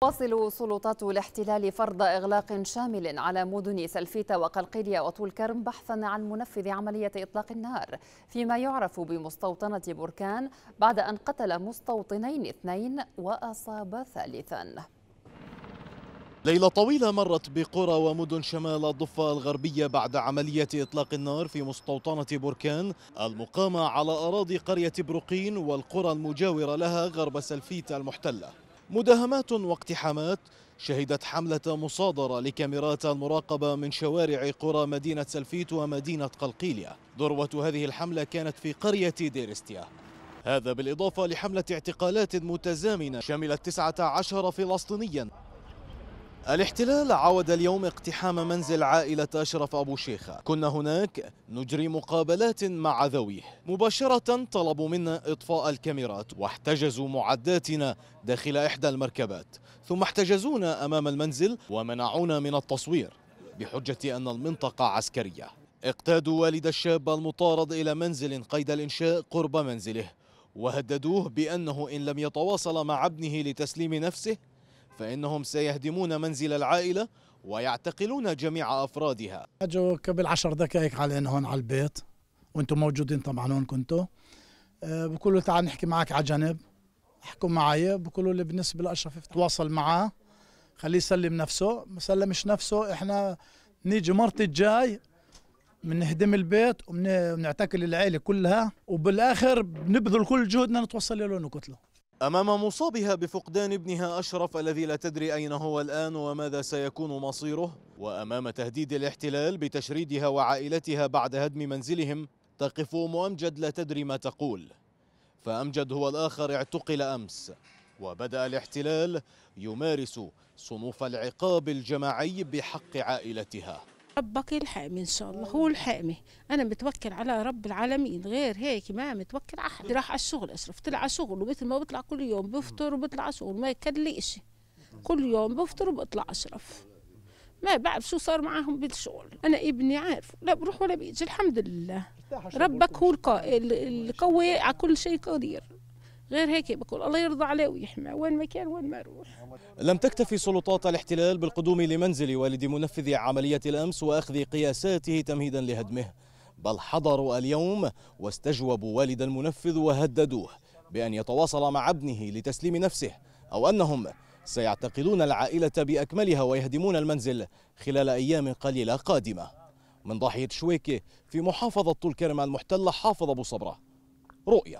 تواصل سلطات الاحتلال فرض إغلاق شامل على مدن سلفيتا وقلقيليا وطول كرم بحثا عن منفذ عملية إطلاق النار فيما يعرف بمستوطنة بركان بعد أن قتل مستوطنين اثنين وأصاب ثالثا ليلة طويلة مرت بقرى ومدن شمال الضفة الغربية بعد عملية إطلاق النار في مستوطنة بركان المقامة على أراضي قرية بروقين والقرى المجاورة لها غرب سلفيتا المحتلة مداهمات واقتحامات شهدت حملة مصادرة لكاميرات المراقبة من شوارع قرى مدينة سلفيت ومدينة قلقيلية ذروة هذه الحملة كانت في قرية ديرستيا هذا بالإضافة لحملة اعتقالات متزامنة شملت 19 فلسطينيا الاحتلال عاود اليوم اقتحام منزل عائلة أشرف أبو شيخة كنا هناك نجري مقابلات مع ذويه مباشرة طلبوا منا إطفاء الكاميرات واحتجزوا معداتنا داخل إحدى المركبات ثم احتجزونا أمام المنزل ومنعونا من التصوير بحجة أن المنطقة عسكرية اقتادوا والد الشاب المطارد إلى منزل قيد الإنشاء قرب منزله وهددوه بأنه إن لم يتواصل مع ابنه لتسليم نفسه فإنهم سيهدمون منزل العائلة ويعتقلون جميع أفرادها أجوا قبل عشر دقائق علينا هون على البيت وانتم موجودين طبعا هون كنتوا أه، بقولوا تعال نحكي معك على جنب حكوا معي بقولوا لي بالنسبة لأشرف تواصل معاه خليه يسلم نفسه ما سلمش نفسه احنا نيجي مرتي الجاي بنهدم البيت وبنعتقل العيله كلها وبالاخر بنبذل كل جهدنا نتوصل له ونقتله أمام مصابها بفقدان ابنها أشرف الذي لا تدري أين هو الآن وماذا سيكون مصيره وأمام تهديد الاحتلال بتشريدها وعائلتها بعد هدم منزلهم تقف أم أمجد لا تدري ما تقول فأمجد هو الآخر اعتقل أمس وبدأ الاحتلال يمارس صنوف العقاب الجماعي بحق عائلتها ربك الحامي ان شاء الله هو الحامي انا متوكل على رب العالمين غير هيك ما متوكل على حد راح على الشغل اشرف طلع على شغله مثل ما بطلع كل يوم بفطر وبطلع على شغل ما شيء كل يوم بفطر وبطلع اشرف ما بعرف شو صار معاهم بالشغل انا ابني عارف لا بروح ولا بيجي الحمد لله ربك هو القوي على كل شيء قدير غير هيك بقول الله يرضى عليه ويحمى وين ما كان وين ما روح لم تكتفي سلطات الاحتلال بالقدوم لمنزل والد منفذ عملية الأمس وأخذ قياساته تمهيدا لهدمه بل حضروا اليوم واستجوبوا والد المنفذ وهددوه بأن يتواصل مع ابنه لتسليم نفسه أو أنهم سيعتقلون العائلة بأكملها ويهدمون المنزل خلال أيام قليلة قادمة من ضاحية شويكة في محافظة طول كرم المحتلة حافظ أبو صبرة رؤيا